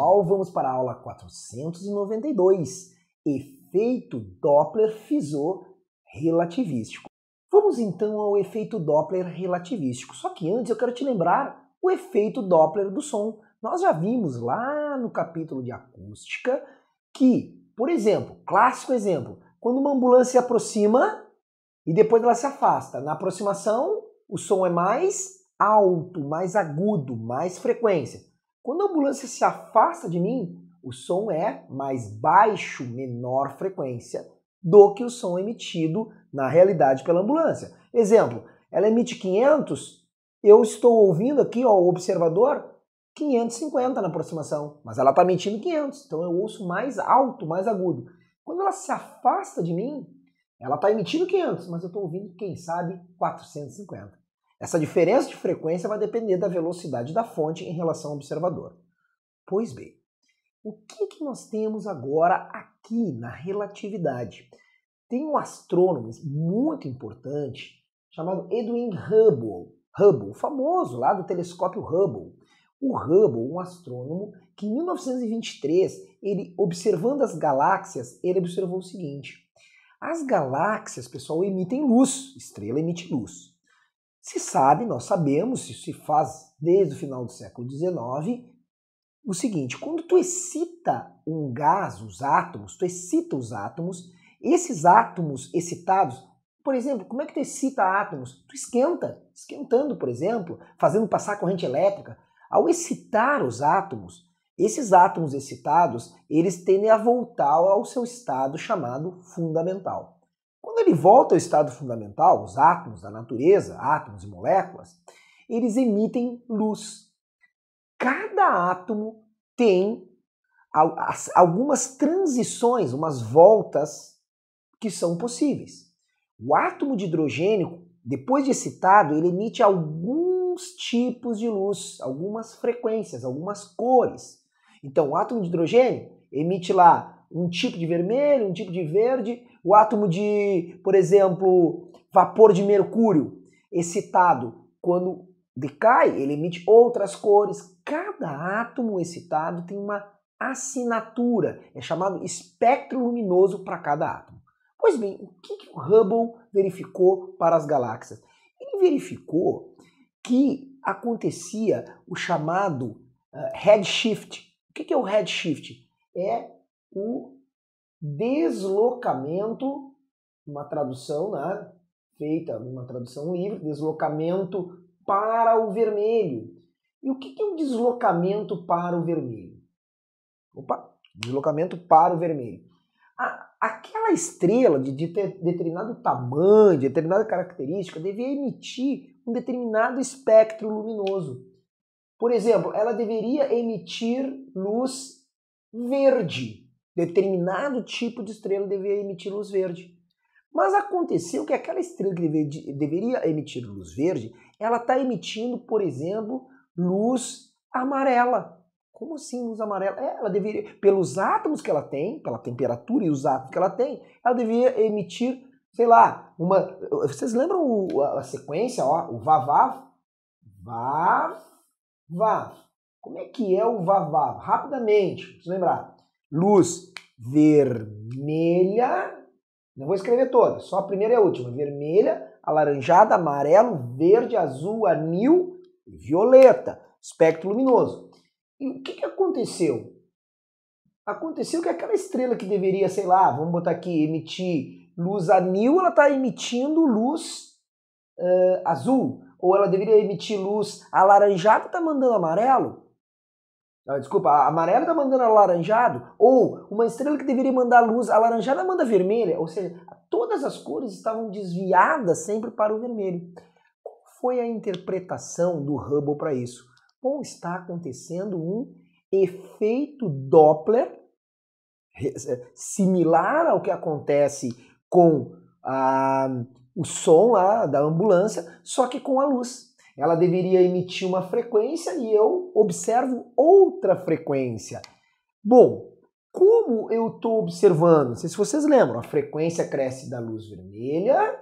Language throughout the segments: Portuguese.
pessoal, vamos para a aula 492, efeito Doppler-Fizeau relativístico. Vamos então ao efeito Doppler relativístico. Só que antes eu quero te lembrar o efeito Doppler do som. Nós já vimos lá no capítulo de acústica que, por exemplo, clássico exemplo, quando uma ambulância se aproxima e depois ela se afasta, na aproximação o som é mais alto, mais agudo, mais frequência. Quando a ambulância se afasta de mim, o som é mais baixo, menor frequência do que o som emitido na realidade pela ambulância. Exemplo, ela emite 500, eu estou ouvindo aqui, ó, o observador, 550 na aproximação, mas ela está emitindo 500, então eu ouço mais alto, mais agudo. Quando ela se afasta de mim, ela está emitindo 500, mas eu estou ouvindo, quem sabe, 450. Essa diferença de frequência vai depender da velocidade da fonte em relação ao observador. Pois bem, o que, que nós temos agora aqui na relatividade? Tem um astrônomo muito importante chamado Edwin Hubble, Hubble, famoso lá do telescópio Hubble. O Hubble, um astrônomo que em 1923, ele observando as galáxias, ele observou o seguinte: as galáxias, pessoal, emitem luz, estrela emite luz. Se sabe, nós sabemos, isso se faz desde o final do século XIX, o seguinte: quando tu excita um gás, os átomos, tu excita os átomos, esses átomos excitados, por exemplo, como é que tu excita átomos? Tu esquenta, esquentando, por exemplo, fazendo passar corrente elétrica. Ao excitar os átomos, esses átomos excitados, eles tendem a voltar ao seu estado chamado fundamental. Quando ele volta ao estado fundamental, os átomos da natureza, átomos e moléculas, eles emitem luz. Cada átomo tem algumas transições, umas voltas que são possíveis. O átomo de hidrogênio, depois de excitado, ele emite alguns tipos de luz, algumas frequências, algumas cores. Então, o átomo de hidrogênio emite lá um tipo de vermelho, um tipo de verde, o átomo de, por exemplo, vapor de mercúrio excitado, quando decai, ele emite outras cores. Cada átomo excitado tem uma assinatura, é chamado espectro luminoso para cada átomo. Pois bem, o que, que o Hubble verificou para as galáxias? Ele verificou que acontecia o chamado uh, redshift. O que, que é o redshift? É o deslocamento, uma tradução né, feita, uma tradução livre, deslocamento para o vermelho. E o que é um deslocamento para o vermelho? Opa, deslocamento para o vermelho. aquela estrela de, de determinado tamanho, de determinada característica, devia emitir um determinado espectro luminoso. Por exemplo, ela deveria emitir luz verde, Determinado tipo de estrela deveria emitir luz verde. Mas aconteceu que aquela estrela que deve, deveria emitir luz verde, ela está emitindo, por exemplo, luz amarela. Como assim luz amarela? É, ela deveria, pelos átomos que ela tem, pela temperatura e os átomos que ela tem, ela deveria emitir, sei lá, uma. Vocês lembram o, a, a, sequência, ó, o vavav? Vav, vav. Como é que é o vavav? Rapidamente, vocês lembrar luz vermelha. Não vou escrever toda, só a primeira e a última. Vermelha, alaranjada, amarelo, verde, azul, anil, violeta, espectro luminoso. E o que, que aconteceu? Aconteceu que aquela estrela que deveria, sei lá, vamos botar aqui, emitir luz anil, ela está emitindo luz uh, azul. Ou ela deveria emitir luz alaranjada, está mandando amarelo. Ah, desculpa, a amarela está mandando alaranjado, ou uma estrela que deveria mandar luz alaranjada manda vermelha, ou seja, todas as cores estavam desviadas sempre para o vermelho. Qual foi a interpretação do Hubble para isso? Bom, está acontecendo um efeito Doppler eh, similar ao que acontece com a, ah, o som lá da ambulância, só que com a luz ela deveria emitir uma frequência e eu observo outra frequência. Bom, como eu estou observando? Não sei se vocês lembram, a frequência cresce da luz vermelha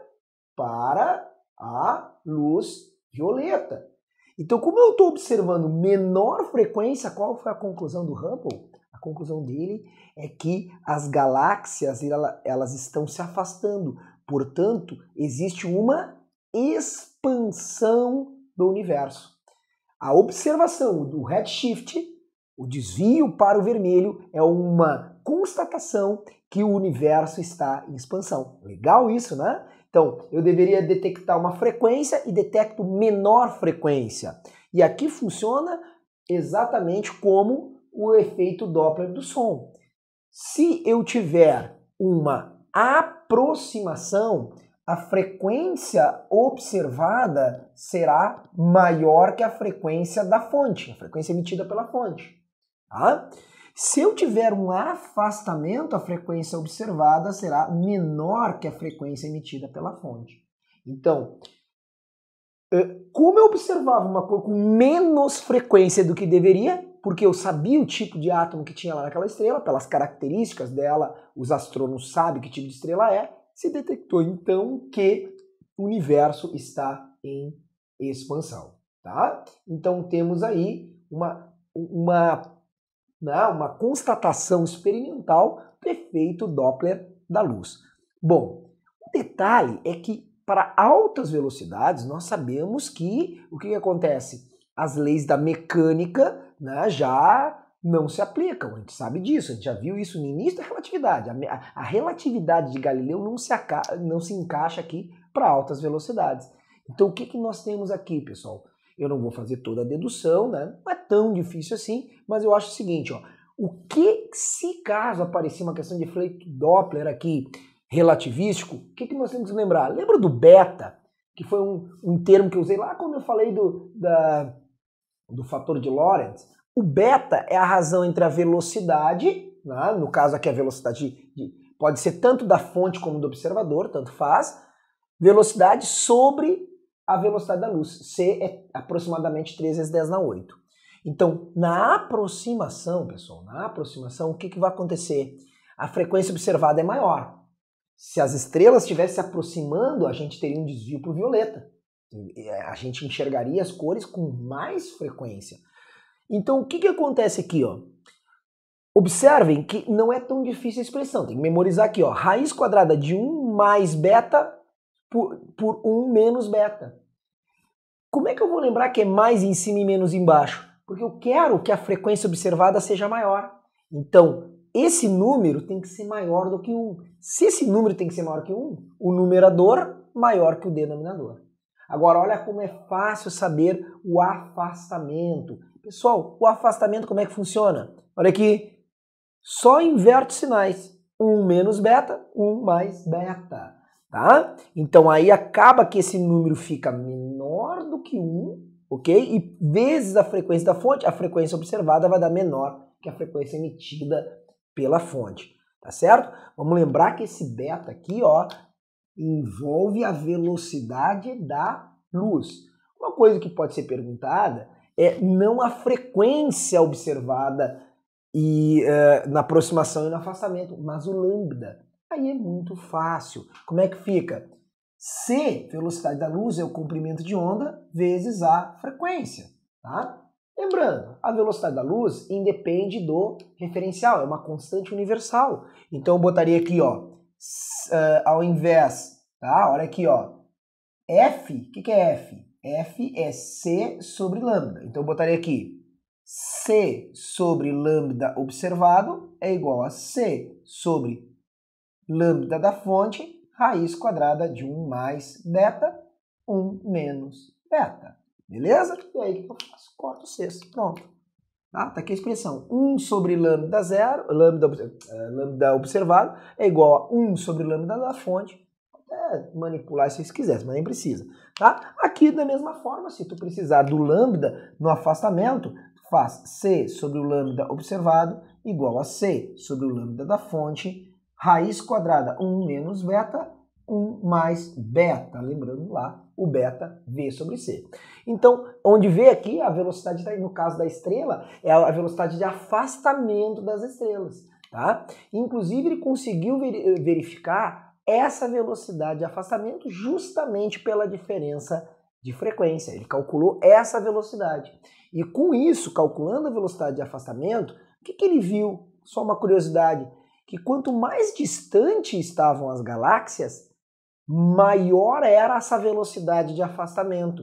para a luz violeta. Então, como eu estou observando menor frequência, qual foi a conclusão do Hubble? A conclusão dele é que as galáxias elas estão se afastando, portanto, existe uma expansão do universo. A observação do redshift, o desvio para o vermelho, é uma constatação que o universo está em expansão. Legal isso, né? Então, eu deveria detectar uma frequência e detecto menor frequência. E aqui funciona exatamente como o efeito Doppler do som. Se eu tiver uma aproximação, a frequência observada será maior que a frequência da fonte, a frequência emitida pela fonte. Tá? Se eu tiver um afastamento, a frequência observada será menor que a frequência emitida pela fonte. Então, eh, como eu observava uma cor com menos frequência do que deveria, porque eu sabia o tipo de átomo que tinha lá naquela estrela, pelas características dela, os astrônomos sabem que tipo de estrela é, se detectou então que o universo está em expansão, tá? Então temos aí uma uma né, uma constatação experimental do efeito Doppler da luz. Bom, o detalhe é que para altas velocidades nós sabemos que o que, que acontece? As leis da mecânica né, já não se aplicam. A gente sabe disso, a gente já viu isso no início da relatividade. A, a relatividade de Galileu não se, não se encaixa aqui para altas velocidades. Então, o que, que nós temos aqui, pessoal? Eu não vou fazer toda a dedução, né? não é tão difícil assim, mas eu acho o seguinte: ó, o que, se caso aparecer uma questão de efeito Doppler aqui relativístico, o que, que nós temos que lembrar? Lembra do beta, que foi um, um termo que eu usei lá quando eu falei do, da, do fator de Lorentz? O beta é a razão entre a velocidade, né? no caso aqui a velocidade de, pode ser tanto da fonte como do observador, tanto faz, velocidade sobre a velocidade da luz. C é aproximadamente 3 vezes 10 na 8. Então, na aproximação, pessoal, na aproximação, o que, que vai acontecer? A frequência observada é maior. Se as estrelas estivessem se aproximando, a gente teria um desvio para o violeta. É, a gente enxergaria as cores com mais frequência. Então, o que, que acontece aqui? Ó? Observem que não é tão difícil a expressão. Tem que memorizar aqui. Ó, raiz quadrada de 1 mais beta por, por 1 menos beta. Como é que eu vou lembrar que é mais em cima e menos embaixo? Porque eu quero que a frequência observada seja maior. Então, esse número tem que ser maior do que 1. Se esse número tem que ser maior que 1, o numerador maior que o denominador. Agora, olha como é fácil saber o afastamento. Pessoal, o afastamento como é que funciona? Olha aqui, só inverte sinais. 1 menos beta, 1 mais beta. Tá? Então aí acaba que esse número fica menor do que 1, ok? E vezes a frequência da fonte, a frequência observada vai dar menor que a frequência emitida pela fonte. Tá certo? Vamos lembrar que esse beta aqui, ó, envolve a velocidade da luz. Uma coisa que pode ser perguntada é não a frequência observada e uh, na aproximação e no afastamento, mas o lambda. Aí é muito fácil. Como é que fica? C, velocidade da luz, é o comprimento de onda, vezes a frequência. Tá? Lembrando, a velocidade da luz independe do referencial, é uma constante universal. Então eu botaria aqui, ó, uh, ao invés, tá? Olha aqui, ó. F, o que, que é F? F é C sobre lambda. Então eu botaria aqui C sobre lambda observado é igual a C sobre lambda da fonte raiz quadrada de 1 mais beta, 1 menos beta. Beleza? E aí o que eu faço? Corto o sexto. Pronto. Tá? tá aqui a expressão. 1 sobre lambda zero, lambda, eh, lambda observado é igual a 1 sobre lambda da fonte manipular se quisesse, mas nem precisa. Tá? Aqui, da mesma forma, se tu precisar do lambda no afastamento, faz C sobre o lambda observado igual a C sobre o lambda da fonte, raiz quadrada 1 menos beta, 1 mais beta. Lembrando lá, o beta V sobre C. Então, onde vê aqui, a velocidade, no caso da estrela, é a velocidade de afastamento das estrelas. Tá? Inclusive, ele conseguiu verificar essa velocidade de afastamento justamente pela diferença de frequência. Ele calculou essa velocidade. E com isso, calculando a velocidade de afastamento, o que, que ele viu? Só uma curiosidade: que quanto mais distante estavam as galáxias, maior era essa velocidade de afastamento.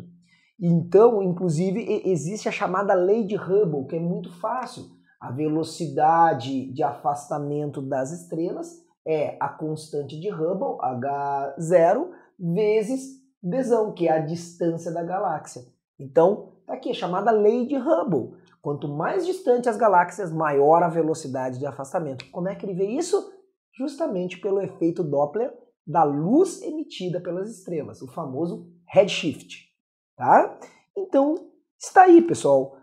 Então, inclusive, existe a chamada lei de Hubble, que é muito fácil. A velocidade de afastamento das estrelas é a constante de Hubble, H0, vezes desão, que é a distância da galáxia. Então, tá aqui, é chamada lei de Hubble. Quanto mais distante as galáxias, maior a velocidade de afastamento. Como é que ele vê isso? Justamente pelo efeito Doppler da luz emitida pelas estrelas, o famoso redshift, tá? Então, está aí, pessoal,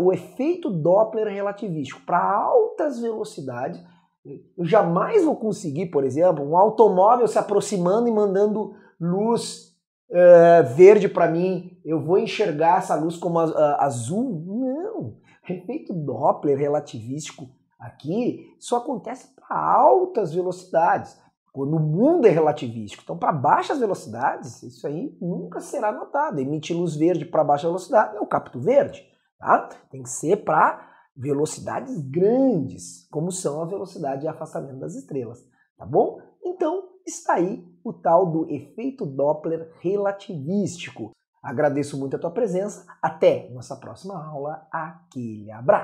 o efeito Doppler relativístico para altas velocidades eu jamais vou conseguir, por exemplo, um automóvel se aproximando e mandando luz uh, verde para mim. Eu vou enxergar essa luz como a, a, azul? Não. Efeito Doppler relativístico aqui só acontece para altas velocidades, quando o mundo é relativístico. Então, para baixas velocidades, isso aí nunca será notado. Emitir luz verde para baixa velocidade é capto verde. Tá? Tem que ser para velocidades grandes, como são a velocidade de afastamento das estrelas, tá bom? Então, está aí o tal do efeito Doppler relativístico. Agradeço muito a tua presença. Até nossa próxima aula. Aquele abraço.